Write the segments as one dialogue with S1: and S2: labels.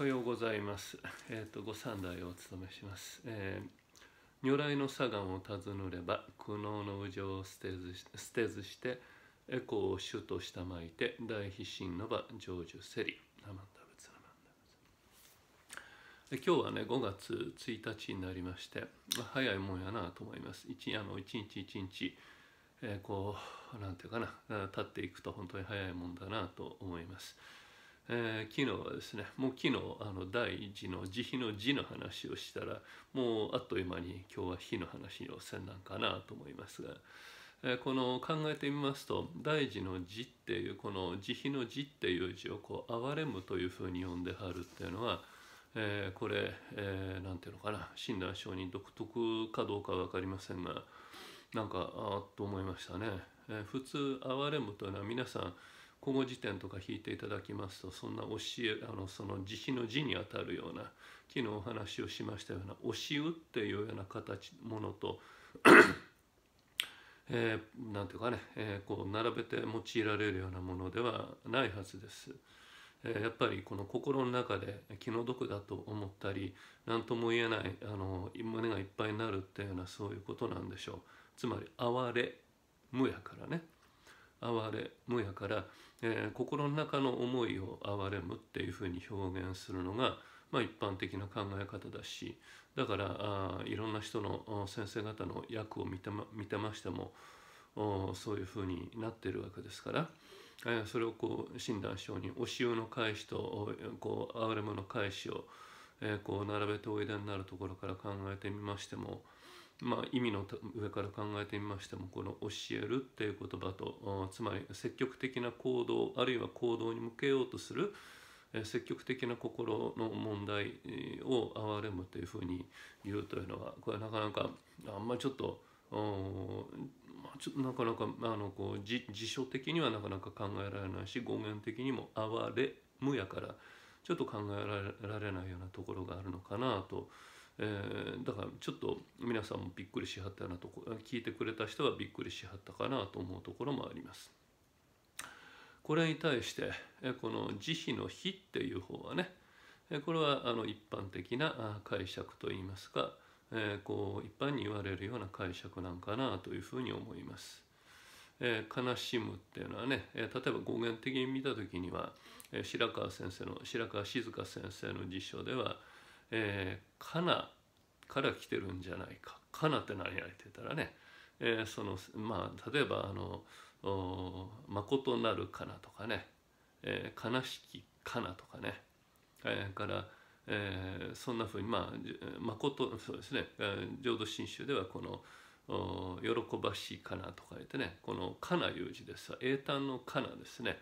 S1: おはようございます。えっ、ー、とご三代をお務めします。えー、如来の左岸を尋ねれば苦悩の右上を捨てず捨てずしてエコーを主としたまいて大必進の場成就せり。今日はね5月1日になりまして早いもんやなと思います。一あの一日一日、えー、こうなんていうかな立っていくと本当に早いもんだなと思います。えー、昨日はですねもう昨日あの第1の慈悲の字の話をしたらもうあっという間に今日は火の話をせんなんかなと思いますが、えー、この考えてみますと大事の字っていうこの慈悲の字っていう字をこう憐れむというふうに呼んではるっていうのは、えー、これ何、えー、ていうのかな親鸞聖人独特かどうか分かりませんがなんかあっと思いましたね。えー、普通憐れむというのは皆さん古語辞典とか引いていただきますとそんな教えあのその慈悲の字にあたるような昨日お話をしましたような押しうっていうような形ものとえー、なんていうかね、えー、こう並べて用いられるようなものではないはずです。えー、やっぱりこの心の中で気の毒だと思ったり何とも言えないあの胸がいっぱいになるっていうようなそういうことなんでしょう。つまり「哀れ無」やからね。哀れむやから、えー、心の中の思いを哀れむっていうふうに表現するのが、まあ、一般的な考え方だしだからあいろんな人の先生方の役を見てま見てましてもそういうふうになってるわけですから、えー、それをこう親鸞書にお塩の返しとこう哀れむの返しを、えー、こう並べておいでになるところから考えてみましても。まあ、意味の上から考えてみましてもこの「教える」っていう言葉とつまり積極的な行動あるいは行動に向けようとする積極的な心の問題を憐れむというふうに言うというのはこれはなかなかあんまりちょっとちょっとなかなかあのこう辞書的にはなかなか考えられないし語源的にも「憐れむ」やからちょっと考えられないようなところがあるのかなとえー、だからちょっと皆さんもびっくりしはったなとこ聞いてくれた人はびっくりしはったかなと思うところもあります。これに対してこの慈悲の「悲っていう方はねこれはあの一般的な解釈といいますか、えー、こう一般に言われるような解釈なんかなというふうに思います。えー、悲しむっていうのはね、えー、例えば語源的に見た時には、え白川先生の白川静香先生の辞書では「えー、カナから来てるんじゃないかカナって何やってたらね、えー、そのまあ例えばあの「まことなるかな」とかね「えー、悲しきかな」とかね、えー、から「えー、そんなふうにまあまことそうですね浄土真宗ではこの「喜ばしいかな」とか言ってねこの「かな」いう字です英単の「かな」ですね、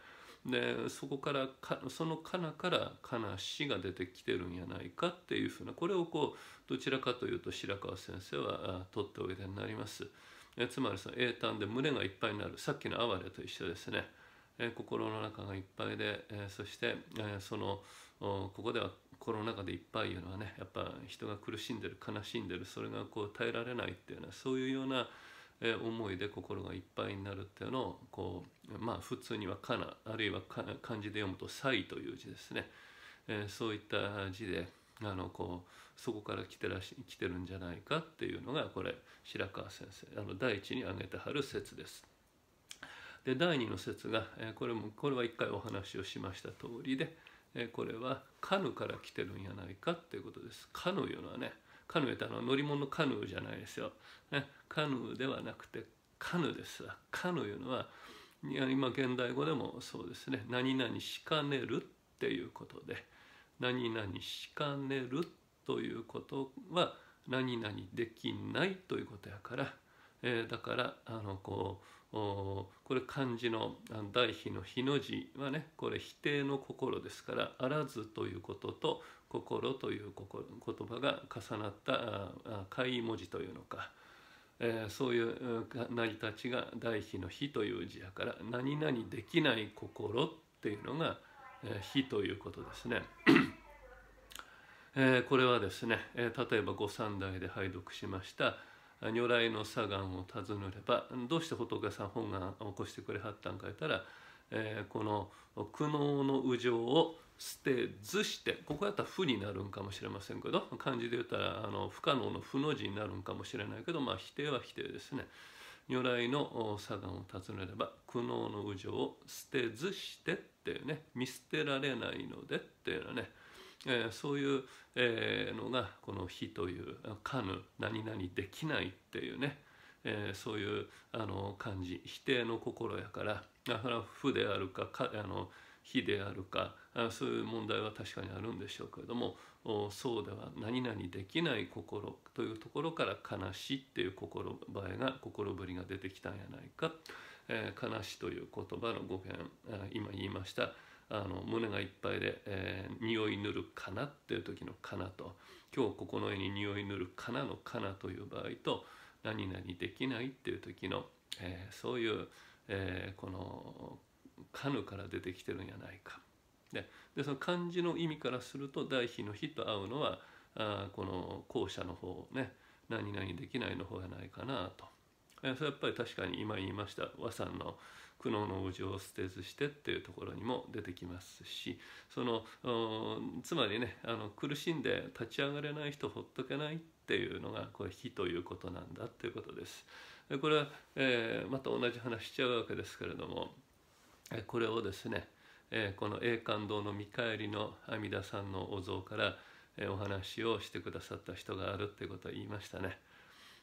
S1: でそこからかそのかなからかなしが出てきてるんやないかっていうふうなこれをこうどちらかというと白川先生は取っておいでになります。えつまりその英単で胸がいっぱいになるさっきの哀れと一緒ですね。え心の中がいっぱいで、えそして、えそのここでは心の中でいっぱいいうのはねやっぱ人が苦しんでる悲しんでるそれがこう耐えられないっていうようなそういうような思いで心がいっぱいになるっていうのをこうまあ普通には「かな」あるいは漢字で読むと「才」という字ですね、えそういった字であのこうそこから来てらし来てるんじゃないかっていうのがこれ白川先生あの第一に挙げてはる説です。で第二の説が、えこれもこれは一回お話をしました通りで、えこれは「かぬ」から来てるんじゃないかっていうことです。かぬいうのはねカヌーってあの乗り物カヌーじゃないですよ、ね、カヌーではなくてカヌーですカヌーいうのはいや今現代語でもそうですね何々しかねるっていうことで何々しかねるということは何々できないということやから、えー、だからあのこうこれ漢字の大比の「日の字はねこれ否定の心ですから「あらず」ということと「心」という言葉が重なった異文字というのか、えー、そういう成り立ちが「大比の「日という字やから「何々できない心」っていうのが「えー、ということですね。えー、これはですね、え例えば御三代で拝読しました「如来の左岸を尋ねればどうして仏さん本願を起こしてくれはったんか言ったら、えー、この苦悩の右上を捨てずしてここやったら「不」になるんかもしれませんけど漢字で言ったらあの不可能の「不」の字になるんかもしれないけどまあ否定は否定ですね。如来の左岸を尋ねれば苦悩の右上を捨てずしてっていうね見捨てられないのでっていうのはねえー、そういう、えー、のがこの「非」という「かぬ」「何々できない」っていうね、えー、そういうあの感じ否定の心やからだから「不」であるか「かあの非」であるかあそういう問題は確かにあるんでしょうけれどもそうでは何々できない心というところから悲しいっていう心映えが心ぶりが出てきたんやないか、えー、悲しい」という言葉の語源今言いましたあの胸がいっぱいで、えー、匂い塗るかなっていう時のかなと今日ここの絵に匂い塗るかなのかなという場合と何々できないっていう時の、えー、そういう、えー、このかぬから出てきてるんじゃないか。ででその漢字の意味からすると大比の比と合うのはあこの後者の方ね何々できないの方がないかなと。それはやっぱり確かに今言いました和さんの苦悩の御を捨てずしてっていうところにも出てきますしそのつまりねあの苦しんで立ち上がれない人ほっとけないっていうのがこれ非ということなんだっていうことです。これは、えー、また同じ話しちゃうわけですけれどもこれをですねこの栄冠堂の見返りの阿弥陀さんのお像からお話をしてくださった人があるっていうことを言いましたね。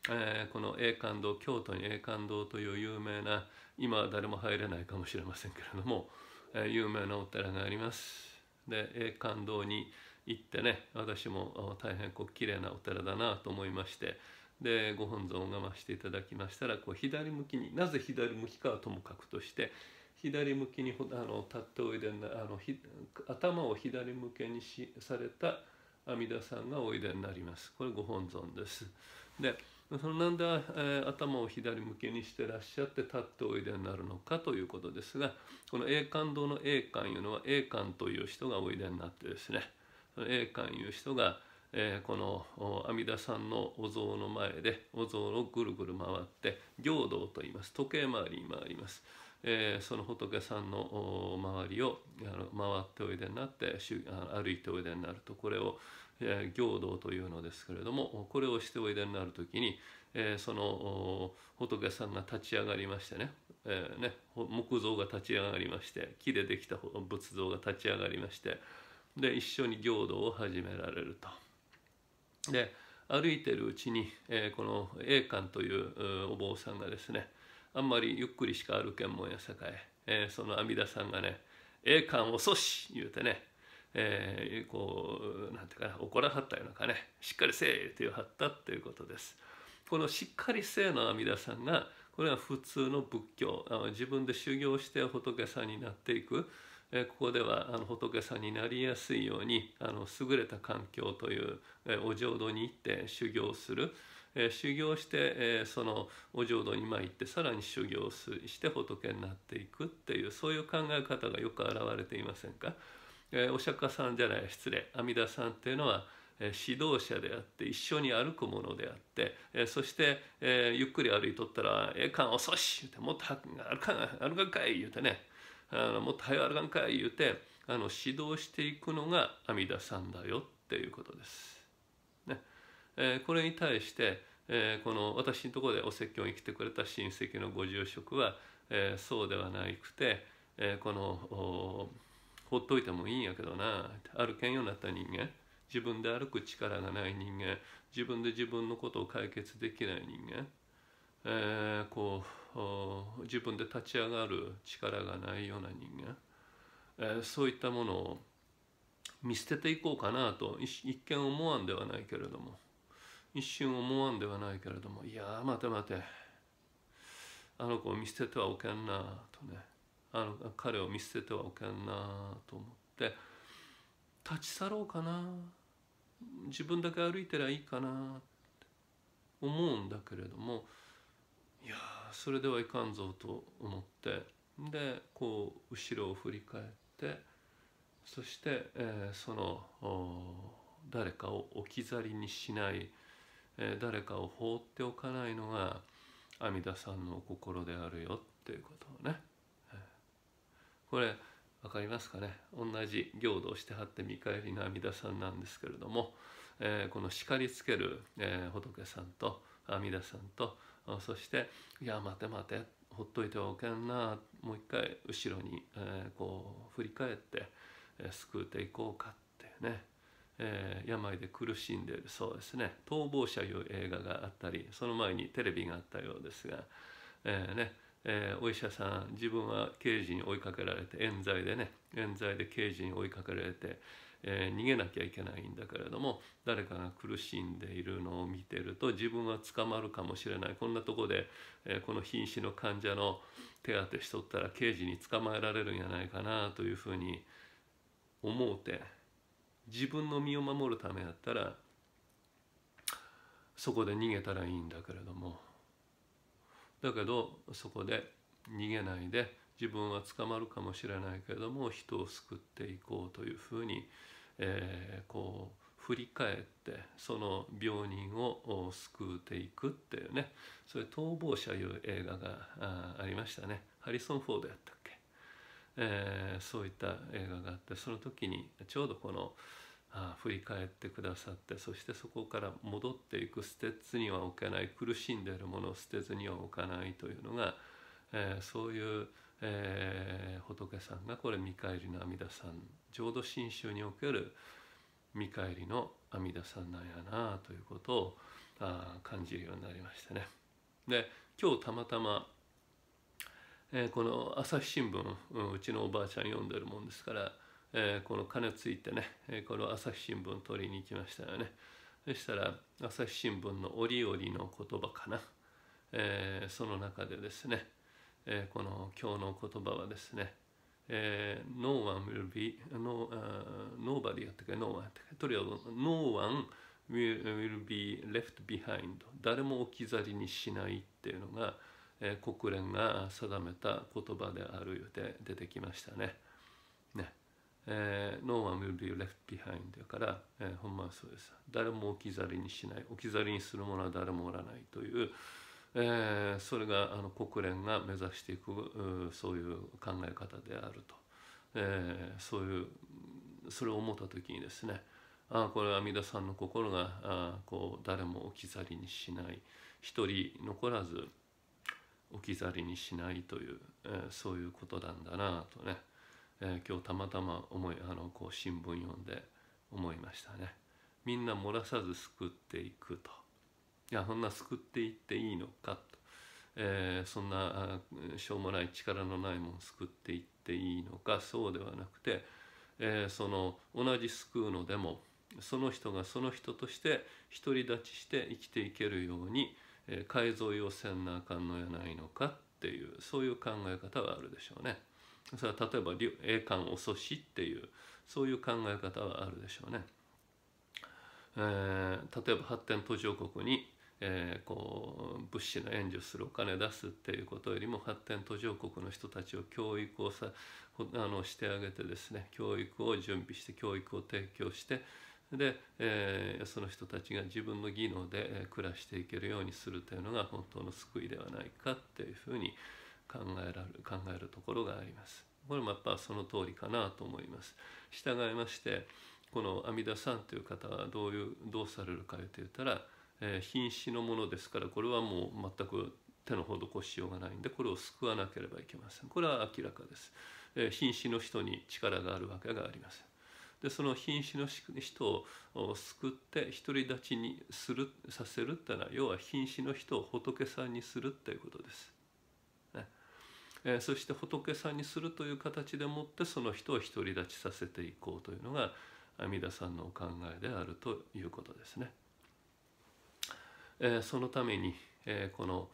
S1: えー、この栄冠堂京都に栄冠堂という有名な今は誰も入れないかもしれませんけれども、えー、有名なお寺がありますで栄冠堂に行ってね私も大変こう綺麗なお寺だなと思いましてでご本尊を拝ましていただきましたらこう左向きになぜ左向きかはともかくとして左向きにあの立っておいであの頭を左向けにしされた阿弥陀さんがおいでになりますこれご本尊です。でそのなんで、え頭を左向きにしてらっしゃって立っておいでになるのかということですがこの栄冠堂の栄冠いうのは栄冠という人がおいでになってですね栄冠いう人が、えこの阿弥陀さんのお像の前でお像をぐるぐる回って行道と言います時計回りに回ります。えその仏さんの周りをあの回っておいでになって歩いておいでになるとこれを行道というのですけれどもこれをしておいでになる時にその仏さんが立ち上がりましてねね木造が立ち上がりまして木でできた仏像が立ち上がりましてで一緒に行道を始められると。で歩いてるうちにこの栄冠というお坊さんがですねあんまりゆっくりしか歩けんもんやさかいその阿弥陀さんがね「栄冠遅し!」言うてねえー、こうなんていうかな怒らはったようなかねしっかりせえといはったということです。このしっかりせえの阿弥陀さんがこれは普通の仏教自分で修行して仏さんになっていくここではあの仏さんになりやすいようにあの優れた環境というお浄土に行って修行する修行してそのお浄土に参行ってさらに修行して仏になっていくっていうそういう考え方がよく表れていませんか。えお釈迦さんじゃない失礼阿弥陀さんっていうのは指導者であって一緒に歩くものであってそしてゆっくり歩いとったら「ええかん遅し!」言うて「もっと歩かん歩かんかい!」言うてね「あのもっと早歩かんかい!」言うてあの指導していくのが阿弥陀さんだよっていうことです。ねえこれに対してえこの私のところでお説教に来てくれた親戚のご住職は、えそうではなくて、えこのほっといてもいいんやけどな歩けんようになった人間自分で歩く力がない人間自分で自分のことを解決できない人間、えー、こう自分で立ち上がる力がないような人間、えー、そういったものを見捨てていこうかなと一見思わんではないけれども一瞬思わんではないけれどもいや待て待てあの子を見捨ててはおけんなとねあの彼を見捨ててはおけんなと思って立ち去ろうかな自分だけ歩いてりゃいいかなって思うんだけれどもいやそれではいかんぞと思ってでこう後ろを振り返ってそして、えー、その誰かを置き去りにしない、えー、誰かを放っておかないのが阿弥陀さんのお心であるよっていうことをねこれ分かりますかね同じ行動してはって見返りの阿弥陀さんなんですけれども、えー、この叱りつける、えー、仏さんと阿弥陀さんとそして「いや待て待てほっといてはおけんなもう一回後ろに、えー、こう振り返って、え救うていこうか」っていうね、え病で苦しんでいるそうですね「逃亡者」いう映画があったりその前にテレビがあったようですが、えねえー、お医者さん自分は刑事に追いかけられて冤罪でね冤罪で刑事に追いかけられて、えー、逃げなきゃいけないんだけれども誰かが苦しんでいるのを見てると自分は捕まるかもしれないこんなとこで、えー、この瀕死の患者の手当てしとったら刑事に捕まえられるんじゃないかなというふうに思うて自分の身を守るためやったらそこで逃げたらいいんだけれども。だけどそこで逃げないで自分は捕まるかもしれないけれども人を救っていこうというふうに、えー、こう振り返ってその病人を救っていくっていうねそれ「逃亡者」いう映画があありましたねハリソン・フォードやったっけ、えー、そういった映画があってその時にちょうどこの「振り返ってくださってそしてそこから戻っていく捨てずには置けない苦しんでいるものを捨てずには置かないというのが、えー、そういう、えー、仏さんがこれ見返りの阿弥陀さん浄土真宗における見返りの阿弥陀さんなんやなということをあ感じるようになりましたね。で今日たまたま、えー、この朝日新聞、うん、うちのおばあちゃん読んでるもんですからえー、この金ついてね、えー、この朝日新聞取りに行きましたよねそしたら朝日新聞の折々の言葉かな、えー、その中でですね、えー、この今日の言葉はですね、えー、No one will be, no,、uh, nobody やったか No one やったかとりあえず No one will, will be left behind 誰も置き去りにしないっていうのが、えー、国連が定めた言葉であるようで出てきましたね。えー、No one will be left behind だから、えー、ほんまはそうです誰も置き去りにしない置き去りにする者は誰もおらないという、えー、それがあの国連が目指していくそういう考え方であると、えー、そういうそれを思った時にですねああこれは阿弥陀さんの心があこう誰も置き去りにしない一人残らず置き去りにしないという、えー、そういうことなんだなとね。えー、今日たまたま思いあのこう新聞読んで思いましたね。みんな漏らさず救っていくと。いやそんな救っていっていいのかと、えー、そんなしょうもない力のないもん救っていっていいのかそうではなくて、えー、その同じ救うのでもその人がその人として独り立ちして生きていけるように、えー、改造要せんなあかんのやないのかっていうそういう考え方はあるでしょうね。それは例えば栄冠遅しっていうそういう考え方はあるでしょうね。えー、例えば発展途上国に、えー、こう物資の援助するお金出すっていうことよりも発展途上国の人たちを教育をさあのしてあげてですね教育を準備して教育を提供してで、えー、その人たちが自分の技能で暮らしていけるようにするというのが本当の救いではないかっていうふうに思います。考えられる考えるところがあります。これもやっぱその通りかなと思います。従いましてこの阿弥陀さんという方はどういうどうされるかと言ったら、えー、瀕死のものですからこれはもう全く手の施しようがないんでこれを救わなければいけません。これは明らかです。えー、瀕死の人に力があるわけがありません。でその瀕死の人を救って独り立ちにするさせるってのは要は瀕死の人を仏さんにするっていうことです。えー、そして仏さんにするという形でもってその人を独り立ちさせていこうというのが阿弥陀さんのお考えであるということですね。えー、そのために、えー、この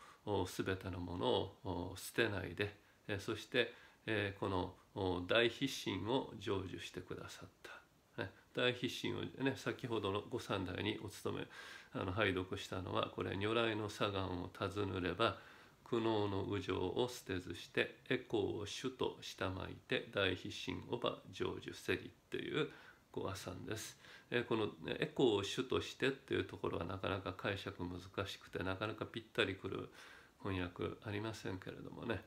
S1: 全てのものを捨てないで、えー、そして、えー、この大必心を成就してくださった、大必心を、ね、先ほどの御三代にお勤めあの拝読したのはこれ「如来の左岸を尋ねれば苦悩の右上を捨てずしてエコーを主と下巻いて大必心おば成就せりっていうご和算です。えこのエコーを主としてっていうところはなかなか解釈難しくてなかなかぴったりくる翻訳ありませんけれどもね、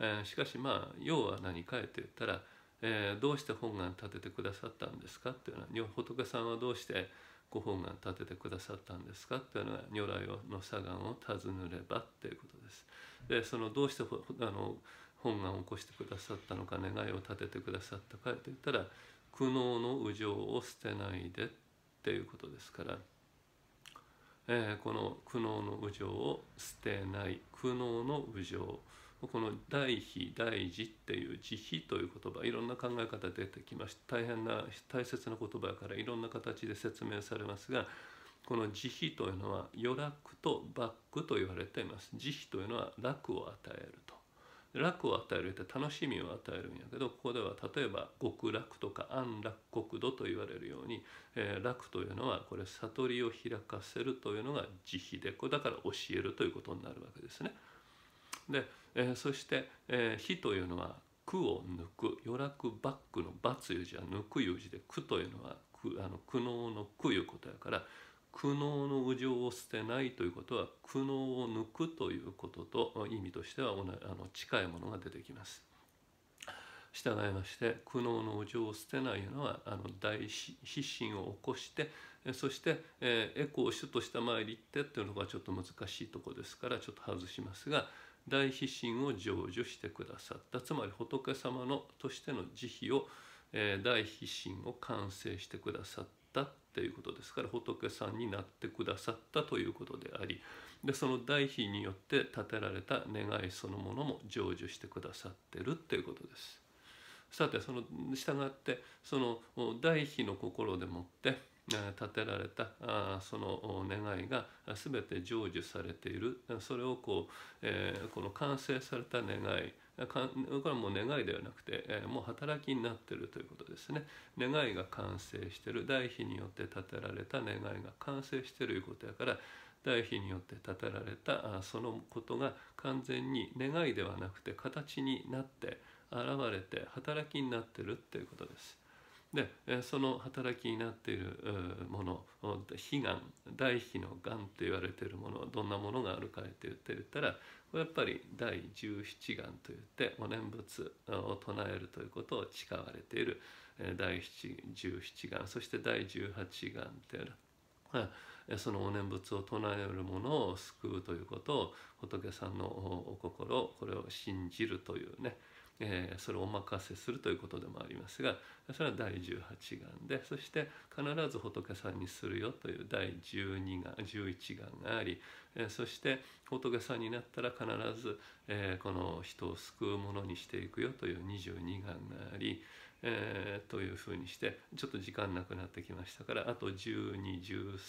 S1: えしかしまあ要は何かえて言ったら、えどうして本願立ててくださったんですかっていうのは仏さんはどうしてご本願立ててくださったんですかっていうのは如来の左岸を尋ねればっていうことです。でそのどうしてあの本願を起こしてくださったのか願いを立ててくださったかっていったら苦悩の無常を捨てないでっていうことですから、えー、この苦悩の無常を捨てない苦悩の右情この「大悲大慈」っていう「慈悲」という言葉いろんな考え方出てきました大変な大切な言葉からいろんな形で説明されますがこの慈悲というのは余楽とバックと言われています慈悲というのは楽を与えると楽を与えるって楽しみを与えるんやけどここでは例えば極楽とか安楽国土と言われるように、えー、楽というのはこれ悟りを開かせるというのが慈悲でこれだから教えるということになるわけですね。で、えそして、え火というのは苦を抜く余楽バックの罰いう字は抜くいう字で苦というのは苦あの苦悩の苦いうことやから苦悩の無常を捨てないということは苦悩を抜くということと意味としてはあの近いものが出てきます。従いまして苦悩の無常を捨てないのはあの大失神を起こしてそして、えー、エコを主とした前に行ってっていうのがちょっと難しいとこですからちょっと外しますが。大秘心を成就してくださったつまり仏様のとしての慈悲を、えー、大秘心を完成してくださったっていうことですから仏さんになってくださったということでありでその大悲によって立てられた願いそのものも成就してくださってるっていうことです。さてその従ってその大悲の心でもって立てられたその願いが全て成就されているそれをこう、この完成された願いこれはもう願いではなくて、もう働きになっているということですね願いが完成している代費によって立てられた願いが完成しているいうことやから代費によって立てられたそのことが完全に願いではなくて形になって現れて働きになってるっていうことです。でその働きになっているもの悲願大悲のがんって言われているものどんなものがあるかって言って言ったらやっぱり第十七願といってお念仏を唱えるということを誓われている第十七願そして第十八願っていうそのお念仏を唱えるものを救うということを仏さんのお心これを信じるというねえー、それをお任せするということでもありますがそれは第18願でそして必ず仏さんにするよという第12願11願があり、えー、そして仏さんになったら必ず、えー、この人を救うものにしていくよという22願があり、えー、というふうにしてちょっと時間なくなってきましたからあと1213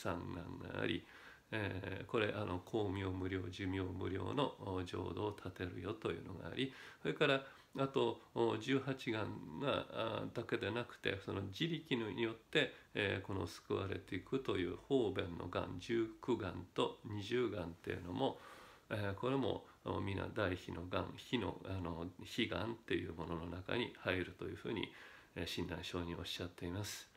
S1: 願があり、えー、これあの光明無料寿命無料の浄土を建てるよというのがありそれからあと18眼がだけでなくてその自力によって、えー、この救われていくという方便の眼19眼と20眼っていうのも、えー、これも皆大悲の眼悲のあの悲眼っていうものの中に入るというふうに診断聖人おっしゃっています。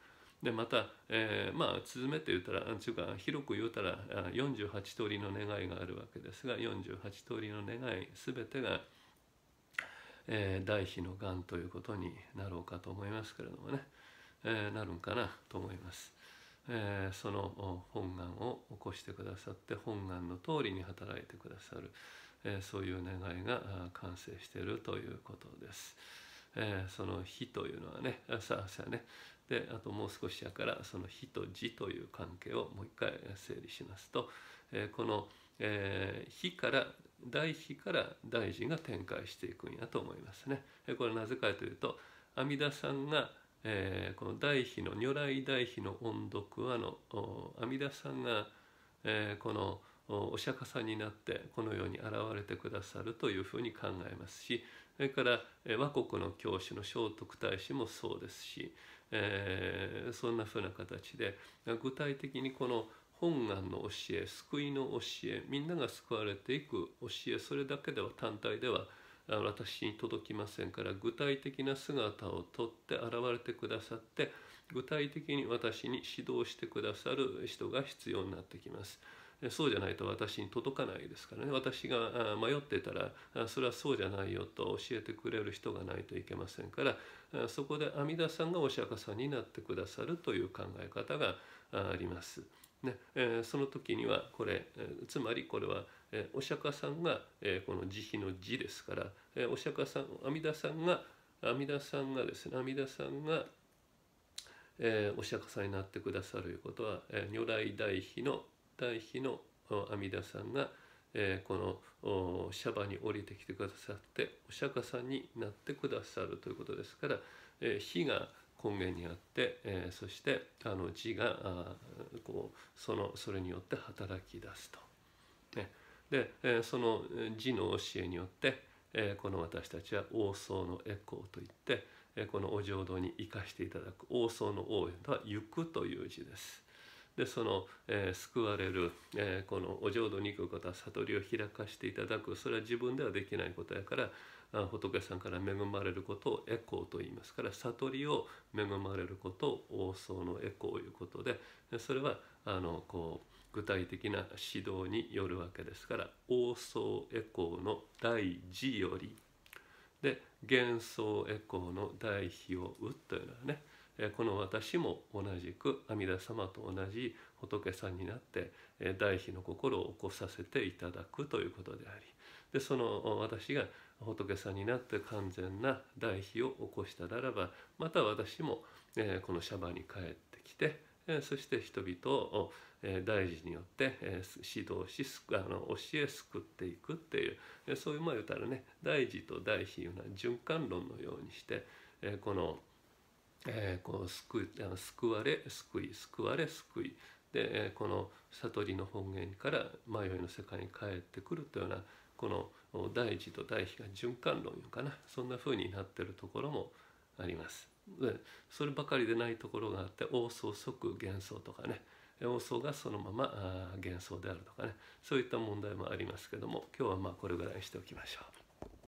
S1: でまた、えー、まあ続めて言ったらというか広く言うたら48通りの願いがあるわけですが48通りの願い全てが「えー、第一のがんということになろうかと思いますけれどもね、えー、なるんかなと思います。えー、その本願を起こしてくださって本願の通りに働いてくださる、えー、そういう願いが完成しているということです。えー、その「日」というのはね朝朝ねであともう少しやからその「日」と「字」という関係をもう一回整理しますと、えこの「え日」から第比から大臣が展開していくんやと思いますね。これなぜかというと阿弥陀さんが、えー、この大比の如来大悲の音読はの阿弥陀さんが、えー、このお釈迦さんになってこのように現れてくださるというふうに考えますしそれから和国の教師の聖徳太子もそうですし、えー、そんなふうな形で具体的にこの「本願の教え救いの教えみんなが救われていく教えそれだけでは単体では私に届きませんから具体的な姿をとって現れてくださって具体的に私に指導してくださる人が必要になってきます。そうじゃないと私に届かないですからね私が迷ってたらそれはそうじゃないよと教えてくれる人がないといけませんからそこで阿弥陀さんがお釈迦さんになってくださるという考え方があります。ねえー、その時にはこれ、えー、つまりこれは、えー、お釈迦さんが、えー、この慈悲の字ですから、えー、お釈迦さん阿弥陀さんが阿弥陀さんがですね阿弥陀さんが、えー、お釈迦さんになってくださるということは、えー、如来大悲の大悲の阿弥陀さんが、えー、このシャバに降りてきてくださってお釈迦さんになってくださるということですから、えー、火が「根源にあって、えー、そしてあの字があこうそのそれによって働き出すと。ね、で、えー、その字の教えによって、えー、この私たちは王僧のエコーといって、えー、このお浄土に生かしていただく王僧の王は「行く」という字です。でその、えー、救われる、えー、このお浄土に行くことは悟りを開かしていただくそれは自分ではできないことやから仏さんから恵まれることをエコーと言いますから悟りを恵まれることを王僧のエコーということでそれはあのこう具体的な指導によるわけですから王僧エコーの第事よりで幻想エコーの第比を打というのはねこの私も同じく阿弥陀様と同じ仏さんになって大悲の心を起こさせていただくということでありでその私が仏さんになって完全な代悲を起こしたならばまた私も、えー、このシャバに帰ってきて、えー、そして人々を、えー、大事によって、えー、指導しあの教え救っていくっていう、えー、そういうまあ言うたらね大事と大悲いうのは循環論のようにして、えー、この「えー、この救あの救われ救い救われ救いで、えこの悟りの本源から迷いの世界に帰ってくるというようなこの大地と大比が循環論いうかなそんな風になってるところもあります。でそればかりでないところがあって応想即幻想とかね妄想がそのまま幻想であるとかねそういった問題もありますけども今日はまあこれぐらいにしておきましょう。